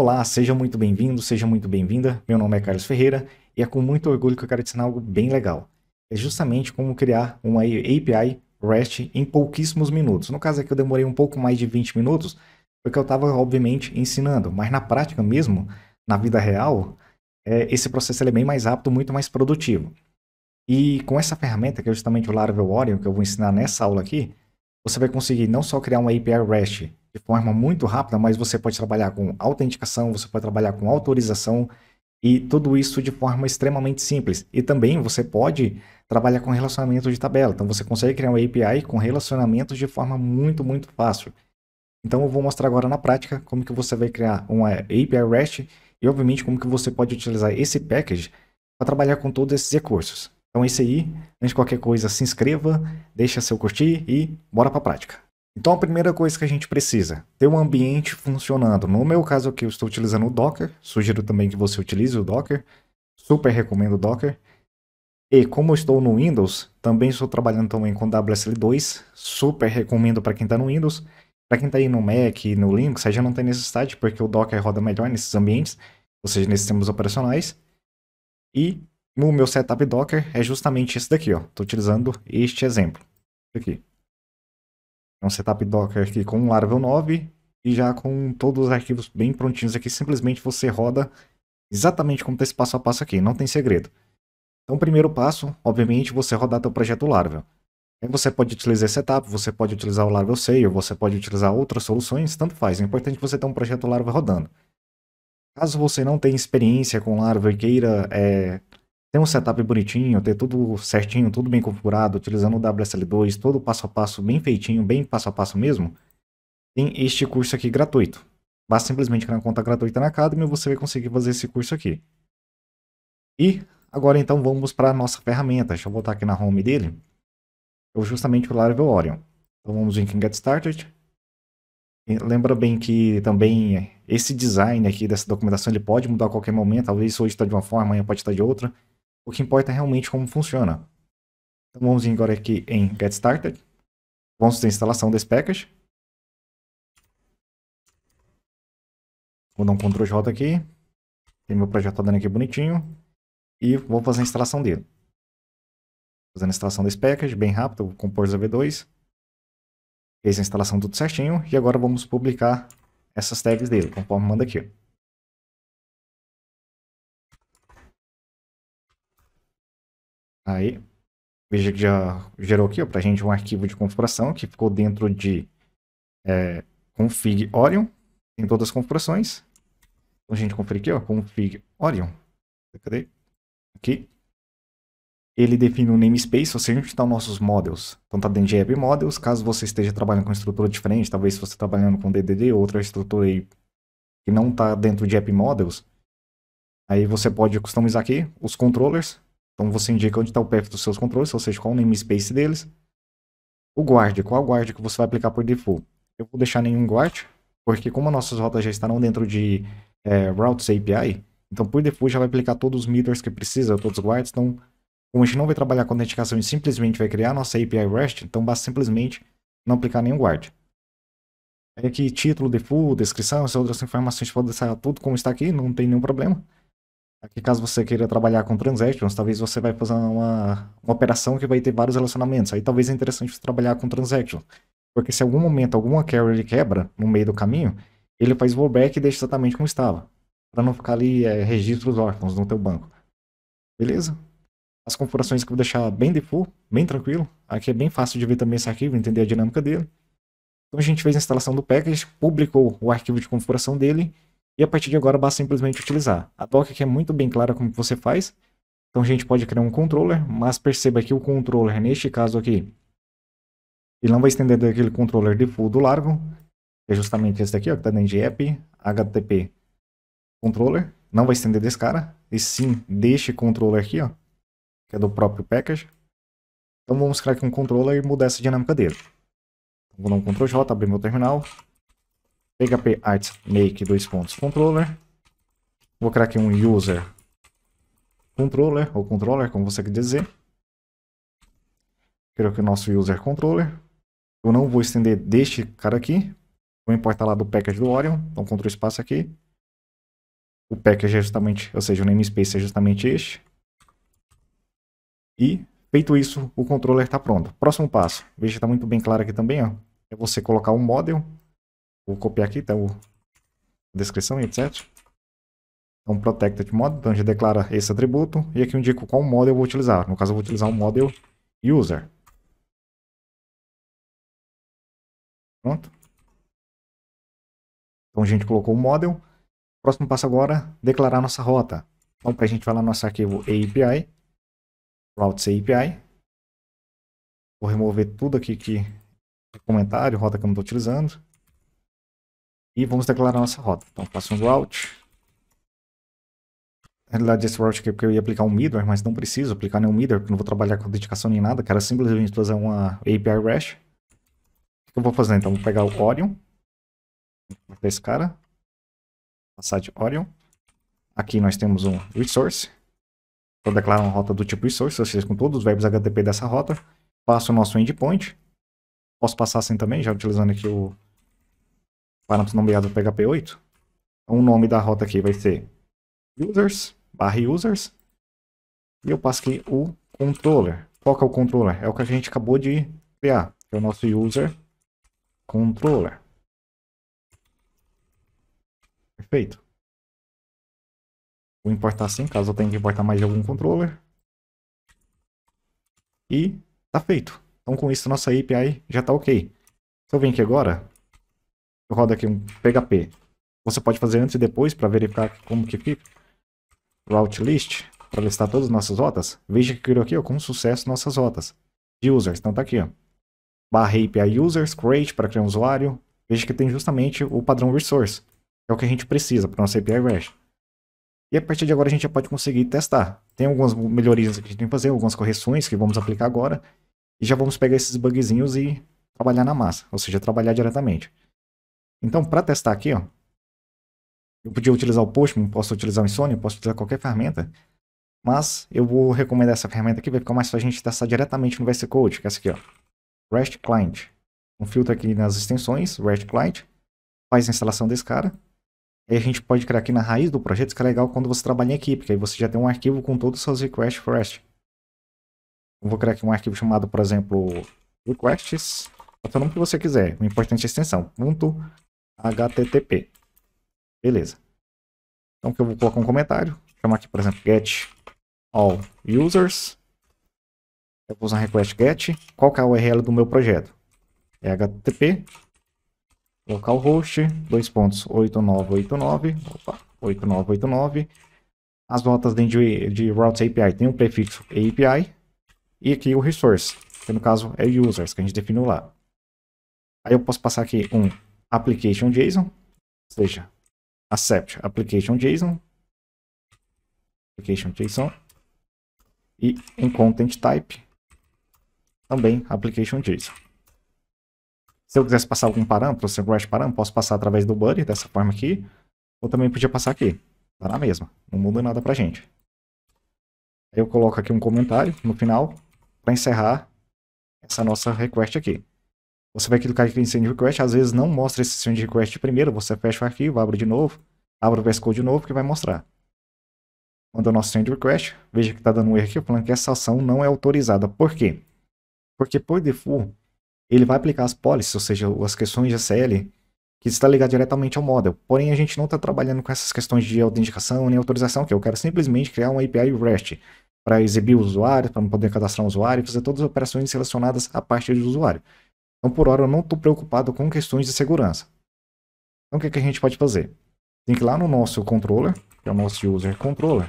Olá, seja muito bem-vindo, seja muito bem-vinda. Meu nome é Carlos Ferreira e é com muito orgulho que eu quero te ensinar algo bem legal. É justamente como criar uma API REST em pouquíssimos minutos. No caso aqui eu demorei um pouco mais de 20 minutos, porque eu estava obviamente ensinando, mas na prática mesmo, na vida real, é, esse processo é bem mais rápido, muito mais produtivo. E com essa ferramenta, que é justamente o Laravel Orion, que eu vou ensinar nessa aula aqui, você vai conseguir não só criar uma API REST de forma muito rápida, mas você pode trabalhar com autenticação, você pode trabalhar com autorização e tudo isso de forma extremamente simples. E também você pode trabalhar com relacionamento de tabela. Então você consegue criar uma API com relacionamentos de forma muito, muito fácil. Então eu vou mostrar agora na prática como que você vai criar uma API REST e obviamente como que você pode utilizar esse package para trabalhar com todos esses recursos. Então é isso aí. Antes de qualquer coisa, se inscreva, deixa seu curtir e bora pra prática. Então a primeira coisa que a gente precisa, ter um ambiente funcionando. No meu caso aqui eu estou utilizando o Docker, sugiro também que você utilize o Docker, super recomendo o Docker. E como eu estou no Windows, também estou trabalhando também com WSL2, super recomendo para quem está no Windows. Para quem está aí no Mac e no Linux, aí já não tem necessidade, porque o Docker roda melhor nesses ambientes, ou seja, nesses sistemas operacionais. E o meu setup Docker é justamente esse daqui, ó. Estou utilizando este exemplo aqui. É um setup Docker aqui com Laravel 9 e já com todos os arquivos bem prontinhos aqui. Simplesmente você roda exatamente como está esse passo a passo aqui, não tem segredo. Então o primeiro passo, obviamente, você rodar seu projeto Laravel. Aí você pode utilizar esse setup, você pode utilizar o Laravel Sail, você pode utilizar outras soluções, tanto faz. O é importante é você ter um projeto Laravel rodando. Caso você não tenha experiência com Laravel e queira é, ter um setup bonitinho, ter tudo certinho, tudo bem configurado, utilizando o WSL2, todo passo a passo bem feitinho, bem passo a passo mesmo, tem este curso aqui gratuito. Basta simplesmente criar uma conta gratuita na Academy e você vai conseguir fazer esse curso aqui. E agora então vamos para a nossa ferramenta. Deixa eu voltar aqui na home dele. Eu justamente o Laravel Orion. Então vamos em Get Started. lembra bem que também esse design aqui dessa documentação ele pode mudar a qualquer momento. Talvez hoje está de uma forma, amanhã pode estar tá de outra. O que importa é realmente como funciona. Então vamos agora aqui em Get Started. Vamos fazer a instalação desse package. Vou dar um Ctrl J aqui. Tem meu projeto rodando tá aqui bonitinho. E vou fazer a instalação dele. Fazendo a instalação desse package, bem rápido, vou compor v 2 Fez a instalação tudo certinho. E agora vamos publicar essas tags dele, conforme manda aqui. Aí, veja que já gerou aqui para a gente um arquivo de configuração que ficou dentro de é, config Orion, tem todas as configurações. Então a gente confere aqui, ó, config Orion. Cadê? Aqui. Ele define o um namespace, ou seja, onde estão nossos models. Então está dentro de App Models, caso você esteja trabalhando com estrutura diferente, talvez você tá trabalhando com DDD, outra estrutura aí que não está dentro de App Models, aí você pode customizar aqui os controllers, então você indica onde está o path dos seus controles, ou seja, qual o namespace deles. O guard, qual guard que você vai aplicar por default? Eu vou deixar nenhum guard, porque como nossas rotas já estarão dentro de é, routes API, então por default já vai aplicar todos os meters que precisa, todos os guards. Então, como a gente não vai trabalhar com autenticação e simplesmente vai criar nossa API REST, então basta simplesmente não aplicar nenhum guard. Aí é aqui título, default, descrição, essas outras informações podem estar tudo como está aqui, não tem nenhum problema. Aqui, caso você queira trabalhar com transactions, talvez você vai fazer uma, uma operação que vai ter vários relacionamentos. Aí talvez é interessante você trabalhar com transactions. Porque se em algum momento alguma carry ele quebra no meio do caminho, ele faz rollback e deixa exatamente como estava. Para não ficar ali é, eh, registros órfãos no teu banco. Beleza? As configurações que eu vou deixar bem default, bem tranquilo. Aqui é bem fácil de ver também esse arquivo, entender a dinâmica dele. Então a gente fez a instalação do package, publicou o arquivo de configuração dele e a partir de agora basta simplesmente utilizar. A doc aqui é muito bem clara como você faz. Então a gente pode criar um controller, mas perceba que o controller, neste caso aqui, ele não vai estender daquele controller de full do largo, que é justamente esse daqui, ó, que está dentro de app, HTTP controller. Não vai estender desse cara, e sim deste controller aqui, ó, que é do próprio package. Então vamos criar aqui um controller e mudar essa dinâmica dele. Então, vou dar um Ctrl J, abrir meu terminal, PHP Arts Make dois pontos controller. Vou criar aqui um user controller ou controller, como você quer dizer. Criar aqui o nosso user controller. Eu não vou estender deste cara aqui. Vou importar lá do package do Orion. Então, control espaço aqui. O package é justamente, ou seja, o namespace é justamente este. E feito isso, o controller está pronto. Próximo passo, veja que está muito bem claro aqui também, ó, é você colocar um model Vou copiar aqui, tá o descrição, etc. Então, é protected model, então a gente declara esse atributo e aqui eu indico qual model eu vou utilizar. No caso, eu vou utilizar o um model user. Pronto. Então, a gente colocou o model. Próximo passo agora, declarar nossa rota. Então, para a gente vai lá no nosso arquivo API, routes API. Vou remover tudo aqui que é comentário, rota que eu não estou utilizando. E vamos declarar nossa rota. Então faço um route. Na realidade, esse route aqui é porque eu ia aplicar um middleware, mas não preciso aplicar nenhum middleware, porque não vou trabalhar com dedicação nem nada. Quero simplesmente fazer uma API REST. O que eu vou fazer então? Vou pegar o Orion. Esse cara. Passar de Orion. Aqui nós temos um resource. Vou declarar uma rota do tipo resource, ou seja, com todos os verbos HTTP dessa rota. Passo o nosso endpoint. Posso passar assim também, já utilizando aqui o parâmetros nomeados PHP 8. Então, o nome da rota aqui vai ser users, barra users. E eu passo aqui o controller. Qual que é o controller? É o que a gente acabou de criar, que é o nosso user controller. Perfeito. Vou importar sim, caso eu tenha que importar mais de algum controller. E tá feito. Então com isso nossa API já tá ok. Se eu venho aqui agora, eu rodo aqui um PHP. Você pode fazer antes e depois para verificar como que fica. Route list, para listar todas as nossas rotas. Veja que criou aqui, ó, com sucesso nossas rotas. De users, então tá aqui, ó. Barra API users, create para criar um usuário. Veja que tem justamente o padrão resource. Que é o que a gente precisa para nossa API REST. E a partir de agora a gente já pode conseguir testar. Tem algumas melhorias que a gente tem que fazer, algumas correções que vamos aplicar agora. E já vamos pegar esses bugzinhos e trabalhar na massa, ou seja, trabalhar diretamente. Então, para testar aqui, ó, eu podia utilizar o Postman, posso utilizar o Insônia, posso utilizar qualquer ferramenta, mas eu vou recomendar essa ferramenta aqui, vai ficar mais fácil a gente testar diretamente no VS Code, que é essa aqui, ó, REST Client. Um filtro aqui nas extensões, REST Client, faz a instalação desse cara, e a gente pode criar aqui na raiz do projeto, que é legal quando você trabalha em equipe, que aí você já tem um arquivo com todos os seus requests for REST. Eu vou criar aqui um arquivo chamado, por exemplo, requests, o nome que você quiser, o importante é a extensão, ponto HTTP. Beleza. Então que eu vou colocar um comentário, vou chamar aqui, por exemplo, get all users. Eu vou usar request get. Qual que é a URL do meu projeto? É http localhost 2.8989 opa, 8989 as notas dentro de, de routes API tem o prefixo API e aqui o resource, que no caso é users que a gente definiu lá. Aí eu posso passar aqui um application JSON, ou seja, accept application JSON, application JSON e em content type, também application JSON. Se eu quisesse passar algum parâmetro, se eu parâmetro, posso passar através do body dessa forma aqui, ou também podia passar aqui, tá na mesma, não muda nada pra gente. Eu coloco aqui um comentário no final para encerrar essa nossa request aqui. Você vai clicar aqui em Send Request, às vezes não mostra esse Send Request primeiro, você fecha o arquivo, abre de novo, abre o VS Code de novo que vai mostrar. Manda o nosso Send Request, veja que está dando um erro aqui, falando que essa ação não é autorizada. Por quê? Porque por default, ele vai aplicar as policies, ou seja, as questões de ACL, que está ligado diretamente ao model. Porém, a gente não está trabalhando com essas questões de autenticação nem autorização, que eu quero simplesmente criar uma API REST para exibir o usuário, para poder cadastrar um usuário, fazer todas as operações relacionadas à parte do usuário. Então, por hora, eu não estou preocupado com questões de segurança. Então, o que, que a gente pode fazer? Tem que ir lá no nosso controller, que é o nosso user controller.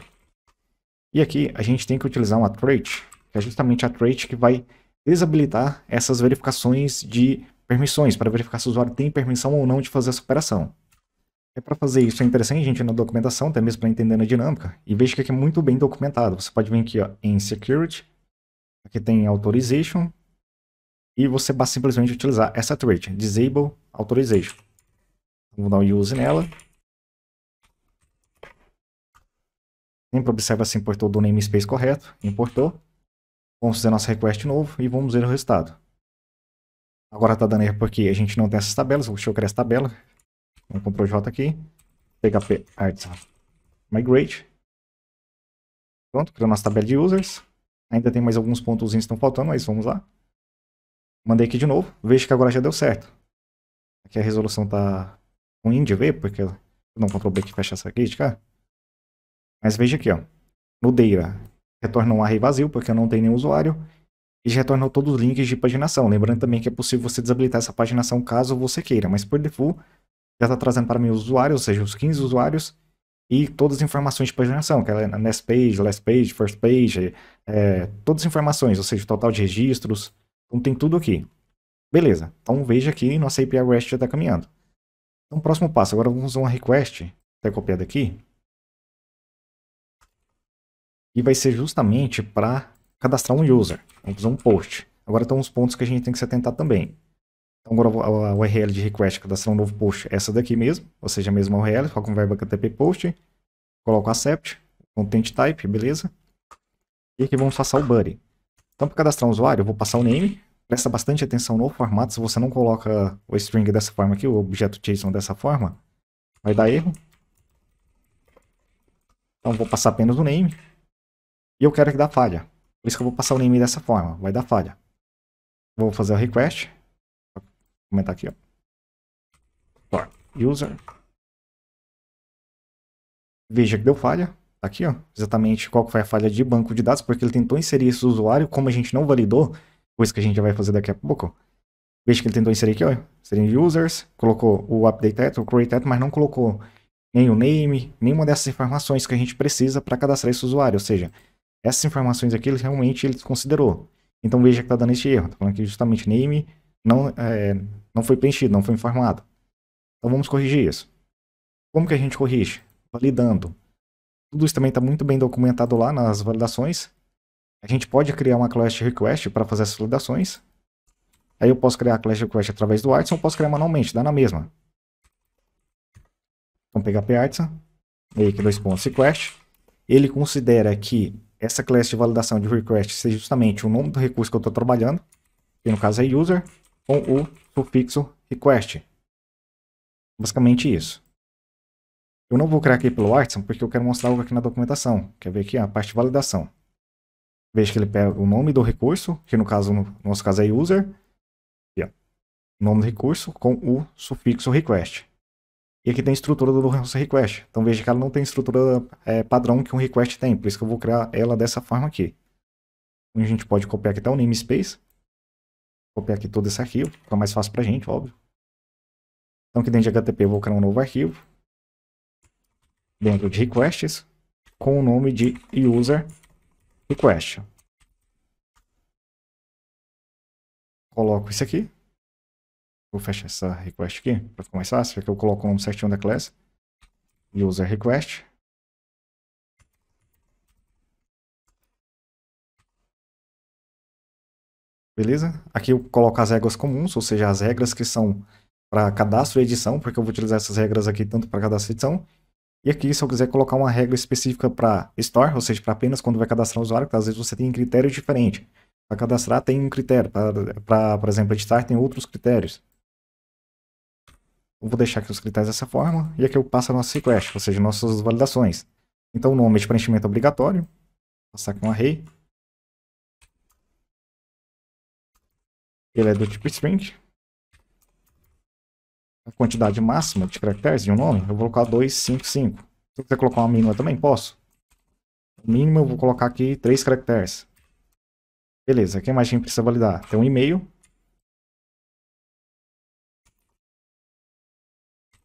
E aqui, a gente tem que utilizar uma trait, que é justamente a trait que vai desabilitar essas verificações de permissões, para verificar se o usuário tem permissão ou não de fazer essa operação. É para fazer isso é interessante, a gente, na documentação, até mesmo para entender a dinâmica. E veja que aqui é muito bem documentado. Você pode vir aqui ó, em Security, aqui tem Authorization, e você basta simplesmente utilizar essa trait, Disable Authorization. Vamos dar um use nela. Sempre observa se importou do namespace correto. Importou. Vamos fazer nosso request novo e vamos ver o resultado. Agora está dando erro porque a gente não tem essas tabelas. Deixa eu criar essa tabela. Vamos comprar o J aqui. PHP Artisan ah, Migrate. Pronto, criou nossa tabela de users. Ainda tem mais alguns pontos que estão faltando, mas vamos lá. Mandei aqui de novo, vejo que agora já deu certo. Aqui a resolução tá ruim de ver, porque... eu Não, controlei que fecha essa aqui de cá. Mas veja aqui, ó. Nudeira. Retorna um array vazio, porque não tem nenhum usuário. E já retornou todos os links de paginação. Lembrando também que é possível você desabilitar essa paginação caso você queira. Mas por default, já está trazendo para mim os usuários, ou seja, os 15 usuários. E todas as informações de paginação, que é nest page, last page, first page. É, todas as informações, ou seja, o total de registros, então tem tudo aqui. Beleza, então veja que nossa API REST já está caminhando. Então próximo passo, agora vamos usar uma request, até tá copiar daqui. E vai ser justamente para cadastrar um user. Vamos usar um post. Agora estão os pontos que a gente tem que se atentar também. Então agora a URL de request cadastrar um novo post é essa daqui mesmo, ou seja, a mesma URL, só com verba HTTP post. Coloco accept, content type, beleza? E aqui vamos passar o buddy. Então, para cadastrar um usuário, eu vou passar o name. Presta bastante atenção no formato. Se você não coloca o string dessa forma aqui, o objeto JSON dessa forma, vai dar erro. Então, vou passar apenas o name. E eu quero que dá falha. Por isso que eu vou passar o name dessa forma. Vai dar falha. Vou fazer o request. Vou comentar aqui, ó. Store user. Veja que deu falha tá aqui, ó, exatamente qual foi a falha de banco de dados, porque ele tentou inserir esse usuário, como a gente não validou, coisa que a gente já vai fazer daqui a pouco. Veja que ele tentou inserir aqui, ó, inserir users, colocou o update at, o create at, mas não colocou nem o name, nenhuma dessas informações que a gente precisa para cadastrar esse usuário, ou seja, essas informações aqui ele realmente ele considerou. Então veja que tá dando esse erro, Tá falando aqui justamente name não, é, não foi preenchido, não foi informado. Então vamos corrigir isso. Como que a gente corrige? Validando. Tudo isso também está muito bem documentado lá nas validações. A gente pode criar uma class request para fazer essas validações. Aí eu posso criar a class request através do Artisan ou posso criar manualmente, dá na mesma. Vamos então, pegar PArtisan, make dois pontos request. Ele considera que essa classe de validação de request seja justamente o nome do recurso que eu estou trabalhando, que no caso é user, com o sufixo request. Basicamente isso. Eu não vou criar aqui pelo Watson porque eu quero mostrar algo aqui na documentação. Quer ver aqui ah, a parte de validação. Veja que ele pega o nome do recurso, que no caso no nosso caso é user. Aqui, nome do recurso com o sufixo request. E aqui tem a estrutura do nosso request. Então veja que ela não tem estrutura é, padrão que um request tem. Por isso que eu vou criar ela dessa forma aqui. A gente pode copiar aqui até o namespace. Copiar aqui todo esse arquivo. Fica mais fácil para a gente, óbvio. Então aqui dentro de HTTP eu vou criar um novo arquivo dentro de requests com o nome de user request. Coloco isso aqui. Vou fechar essa request aqui para ficar mais fácil, Aqui eu coloco o nome certinho da classe user request. Beleza? Aqui eu coloco as regras comuns, ou seja, as regras que são para cadastro e edição, porque eu vou utilizar essas regras aqui tanto para cadastro e edição, e aqui, se eu quiser colocar uma regra específica para store, ou seja, para apenas quando vai cadastrar o usuário, que às vezes você tem um critério diferente. Para cadastrar tem um critério, para, por exemplo, editar tem outros critérios. Eu vou deixar aqui os critérios dessa forma, e aqui eu passo a nossa request, ou seja, nossas validações. Então, o nome de preenchimento obrigatório, passar aqui um array. Ele é do tipo string a quantidade máxima de caracteres de um nome, eu vou colocar 255. Se eu quiser colocar uma mínima também, posso. O mínimo eu vou colocar aqui 3 caracteres. Beleza, quem que mais a gente precisa validar? Tem um e-mail.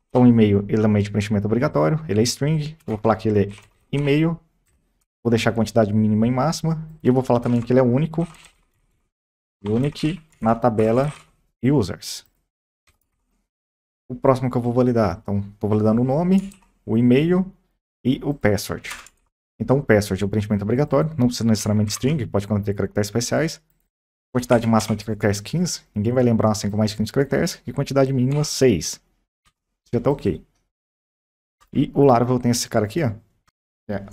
Então o e-mail ele é meio de preenchimento obrigatório, ele é string, eu vou falar que ele é e-mail, vou deixar a quantidade mínima e máxima, e eu vou falar também que ele é único, unique na tabela users o próximo que eu vou validar. Então, estou validando o nome, o e-mail e o password. Então, o password é o preenchimento obrigatório, não precisa necessariamente string, pode conter caracteres especiais. Quantidade máxima de caracteres 15, ninguém vai lembrar assim com mais de 15 caracteres. E quantidade mínima 6. Já está ok. E o Laravel tem esse cara aqui, ó. É.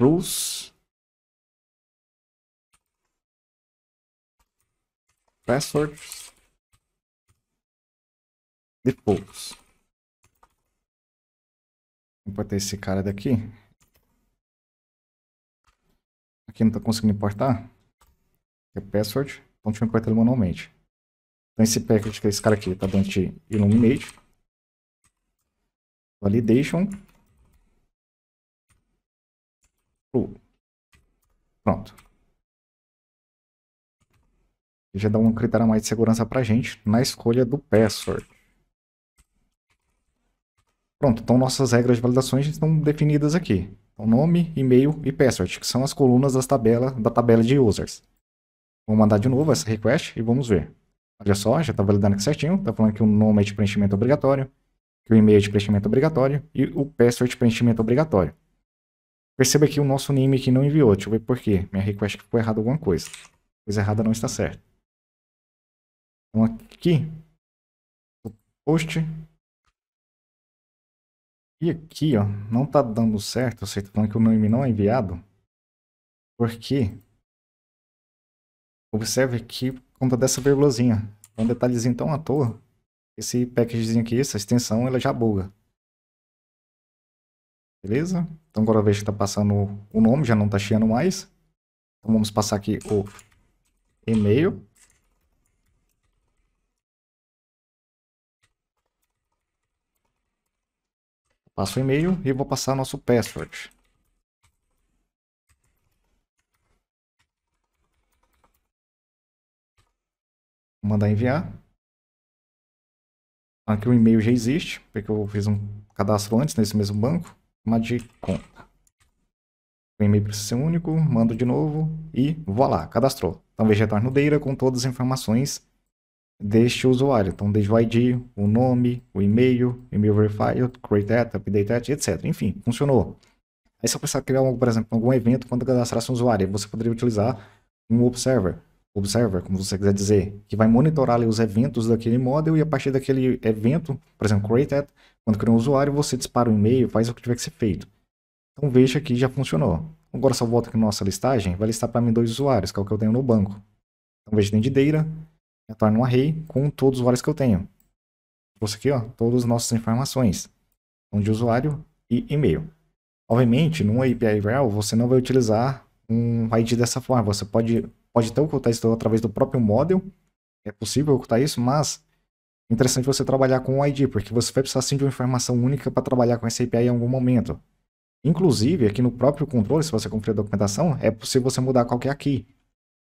Rules. Password. Depois. Importar esse cara daqui. Aqui não está conseguindo importar. É password. Então deixa eu importar ele manualmente. Então esse package que é esse cara aqui está dentro de Illuminate. Validation. Pronto. Já dá um critério a mais de segurança para a gente na escolha do password. Pronto, então nossas regras de validações estão definidas aqui. Então nome, e-mail e password, que são as colunas das tabela, da tabela de users. Vou mandar de novo essa request e vamos ver. Olha só, já está validando aqui certinho. Está falando que o nome é de preenchimento obrigatório, que o e-mail é de preenchimento obrigatório e o password de preenchimento obrigatório. Perceba que o nosso name aqui não enviou. Deixa eu ver por quê. Minha request ficou errada alguma coisa. Coisa errada não está certa. Então aqui, post, e aqui, ó, não tá dando certo, você tá falando que o nome não é enviado, porque observe aqui por conta dessa vírgulazinha, é um detalhezinho tão à toa, esse packagezinho aqui, essa extensão, ela é já buga. Beleza? Então agora veja que está passando o nome, já não está cheando mais. Então vamos passar aqui o e-mail. Passo o e-mail e vou passar nosso password. Vou mandar enviar. Aqui o e-mail já existe, porque eu fiz um cadastro antes nesse mesmo banco. Uma de conta. O e-mail precisa ser único, mando de novo e voilá, cadastrou. Então vegetar tá no Deira com todas as informações deste usuário. Então, desde o ID, o nome, o e-mail, e-mail verified, create at, update at, etc. Enfim, funcionou. Aí se eu precisar criar, um, por exemplo, algum evento quando cadastrasse um usuário, você poderia utilizar um observer, observer, como você quiser dizer, que vai monitorar ali, os eventos daquele model e a partir daquele evento, por exemplo, create at, quando cria um usuário, você dispara um e-mail, faz o que tiver que ser feito. Então veja que já funcionou. Agora só volto aqui na nossa listagem, vai listar para mim dois usuários, que é o que eu tenho no banco. Então veja dentro de data, retorna um array com todos os valores que eu tenho. Trouxe aqui, ó, todas as nossas informações. Então, de usuário e e-mail. Obviamente, numa API real, você não vai utilizar um ID dessa forma. Você pode, pode até ocultar isso através do próprio model. É possível ocultar isso, mas é interessante você trabalhar com o ID, porque você vai precisar sim de uma informação única para trabalhar com essa API em algum momento. Inclusive, aqui no próprio controle, se você conferir a documentação, é possível você mudar qualquer aqui.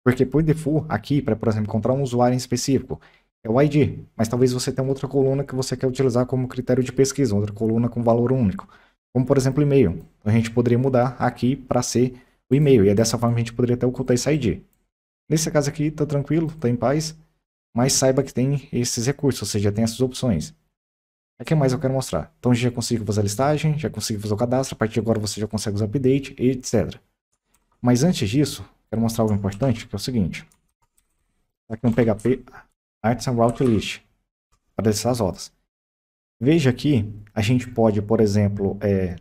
Porque por default, aqui, para, por exemplo, encontrar um usuário em específico, é o ID, mas talvez você tenha outra coluna que você quer utilizar como critério de pesquisa, outra coluna com valor único, como por exemplo e-mail. A gente poderia mudar aqui para ser o e-mail, e é dessa forma a gente poderia até ocultar esse ID. Nesse caso aqui, está tranquilo, está em paz, mas saiba que tem esses recursos, ou seja, tem essas opções. O que mais eu quero mostrar? Então já consigo fazer a listagem, já consigo fazer o cadastro, a partir de agora você já consegue o update, etc. Mas antes disso, Quero mostrar algo importante, que é o seguinte. Tá aqui no PHP, Arts and Route List, para essas rotas. Veja aqui, a gente pode, por exemplo, é,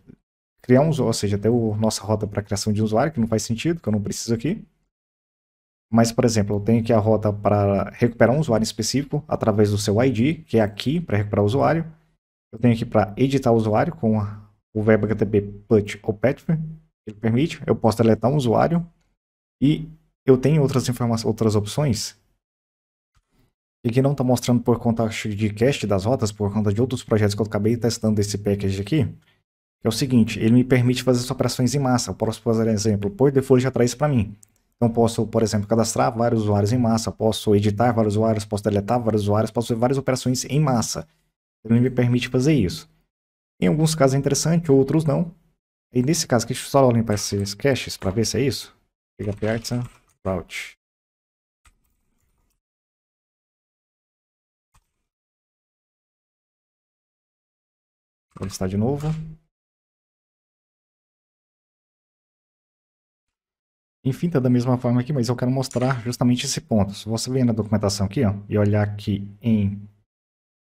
criar um, ou seja, até o nossa rota para criação de usuário, que não faz sentido, que eu não preciso aqui. Mas, por exemplo, eu tenho aqui a rota para recuperar um usuário específico através do seu ID, que é aqui para recuperar o usuário. Eu tenho aqui para editar o usuário com o verbo HTTP put ou patchwork, ele permite. Eu posso deletar um usuário e eu tenho outras informações, outras opções e que não está mostrando por conta de cache das rotas, por conta de outros projetos que eu acabei testando esse package aqui, é o seguinte, ele me permite fazer as operações em massa. Eu posso, por exemplo, por default já traz para mim. Então posso, por exemplo, cadastrar vários usuários em massa, posso editar vários usuários, posso deletar vários usuários, posso fazer várias operações em massa. Ele me permite fazer isso. Em alguns casos é interessante, outros não. E nesse caso, que deixa eu só limpar esses caches para ver se é isso. Chega perto, route. Né? Vou listar de novo. Enfim, tá da mesma forma aqui, mas eu quero mostrar justamente esse ponto. Se você vir na documentação aqui, ó, e olhar aqui em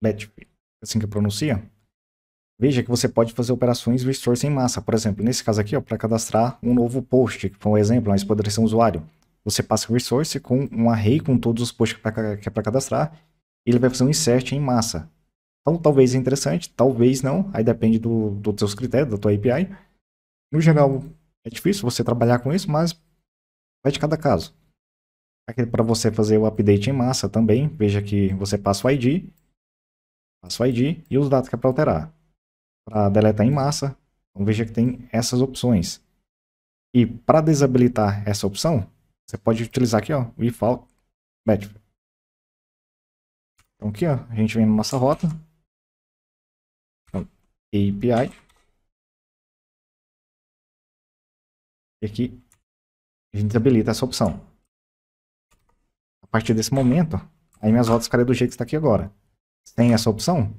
Letfield, assim que pronuncia, Veja que você pode fazer operações resource em massa. Por exemplo, nesse caso aqui, para cadastrar um novo post, que foi um exemplo, uma né, poderia ser um usuário. Você passa o resource com um array com todos os posts que é para é cadastrar, e ele vai fazer um insert em massa. Então, talvez é interessante, talvez não, aí depende do, dos seus critérios, da tua API. No geral, é difícil você trabalhar com isso, mas vai é de cada caso. Aqui para você fazer o update em massa também, veja que você passa o ID, passa o ID e os dados que é para alterar para deletar em massa. Então veja que tem essas opções. E para desabilitar essa opção, você pode utilizar aqui ó, o default backfill. Então aqui ó, a gente vem na nossa rota. Então, API. E aqui a gente desabilita essa opção. A partir desse momento, aí minhas rotas ficariam do jeito que está aqui agora. Sem essa opção,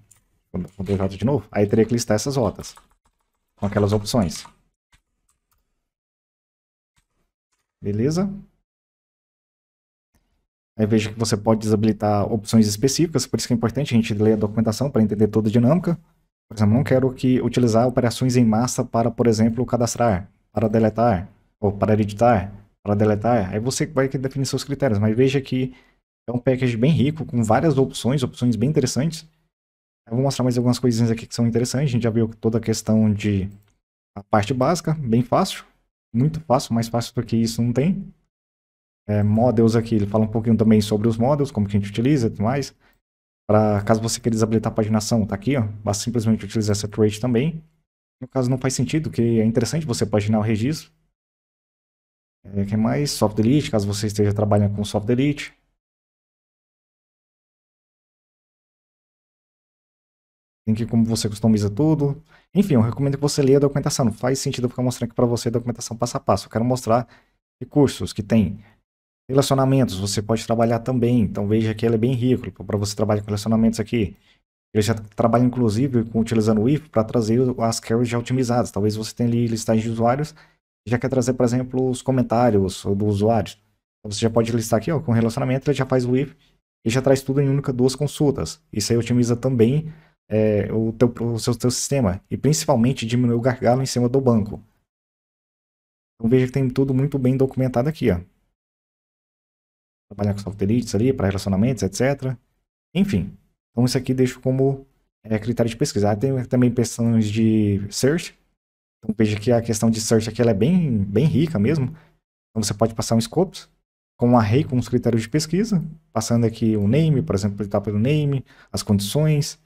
Ctrl J de novo, aí teria que listar essas rotas com aquelas opções. Beleza? Aí veja que você pode desabilitar opções específicas, por isso que é importante a gente ler a documentação para entender toda a dinâmica. Por exemplo, não quero que utilizar operações em massa para, por exemplo, cadastrar, para deletar, ou para editar, para deletar. Aí você vai definir seus critérios, mas veja que é um package bem rico, com várias opções, opções bem interessantes. Eu vou mostrar mais algumas coisinhas aqui que são interessantes. A gente já viu toda a questão de a parte básica, bem fácil. Muito fácil, mais fácil do que isso não tem. É, models aqui, ele fala um pouquinho também sobre os models, como que a gente utiliza e tudo mais. Pra, caso você queira desabilitar a paginação, tá aqui, ó. Basta simplesmente utilizar essa trade também. No caso não faz sentido, porque é interessante você paginar o registro. É, que é mais? Soft Delete, caso você esteja trabalhando com Soft Delete. Tem que como você customiza tudo. Enfim, eu recomendo que você leia a documentação. Não faz sentido eu ficar mostrando aqui para você a documentação passo a passo. Eu quero mostrar recursos que tem. Relacionamentos, você pode trabalhar também. Então veja que ela é bem rico para você trabalhar com relacionamentos aqui. Ele já trabalha inclusive com, utilizando o IF para trazer as queries já otimizadas. Talvez você tenha ali listagem de usuários e já quer trazer, por exemplo, os comentários do usuário. Então, você já pode listar aqui ó, com relacionamento, ele já faz o IF e já traz tudo em única duas consultas. Isso aí otimiza também é, o, teu, o seu teu sistema e principalmente diminuir o gargalo em cima do banco. Então veja que tem tudo muito bem documentado aqui, ó. Trabalhar com softwares ali para relacionamentos, etc. Enfim, então isso aqui deixo como é, critério de pesquisa. tem também questões de search. Então veja que a questão de search aqui é bem, bem rica mesmo. Então você pode passar um scopes com um array com os critérios de pesquisa, passando aqui o name, por exemplo, ele tá pelo name, as condições,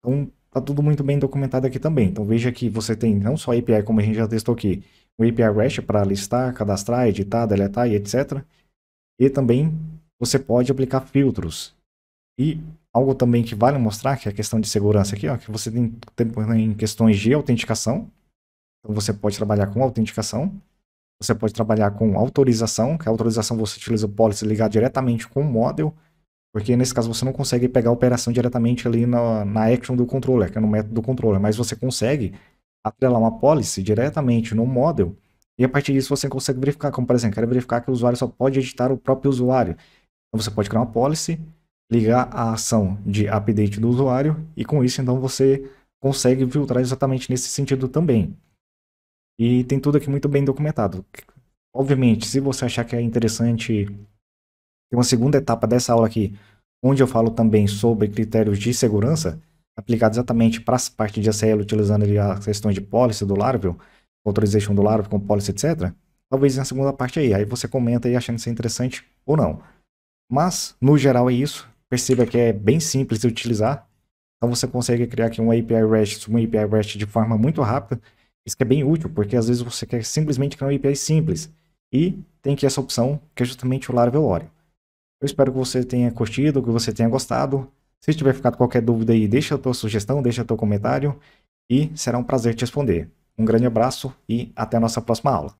então, tá tudo muito bem documentado aqui também. Então, veja que você tem não só API, como a gente já testou aqui, o API REST para listar, cadastrar, editar, deletar e etc. E também você pode aplicar filtros. E algo também que vale mostrar, que é a questão de segurança aqui, ó, que você tem, tem questões de autenticação. Então, você pode trabalhar com autenticação. Você pode trabalhar com autorização, que a autorização você utiliza o policy ligar diretamente com o model. Porque nesse caso você não consegue pegar a operação diretamente ali na, na action do controller, que é no método do controller, mas você consegue atrelar uma policy diretamente no model e a partir disso você consegue verificar, como por exemplo, quero verificar que o usuário só pode editar o próprio usuário. Então você pode criar uma policy, ligar a ação de update do usuário e com isso então você consegue filtrar exatamente nesse sentido também. E tem tudo aqui muito bem documentado. Obviamente, se você achar que é interessante tem uma segunda etapa dessa aula aqui, onde eu falo também sobre critérios de segurança, aplicado exatamente para essa parte de ACL, utilizando ali as questões de policy do Laravel, authorization do Laravel com policy, etc. Talvez na segunda parte aí, aí você comenta aí achando isso interessante ou não. Mas, no geral é isso. Perceba que é bem simples de utilizar. Então você consegue criar aqui um API REST, um API REST de forma muito rápida. Isso que é bem útil, porque às vezes você quer simplesmente criar um API simples. E tem aqui essa opção, que é justamente o Laravel Oreo. Eu espero que você tenha curtido, que você tenha gostado. Se tiver ficado qualquer dúvida aí, deixa a tua sugestão, deixa o teu comentário e será um prazer te responder. Um grande abraço e até a nossa próxima aula.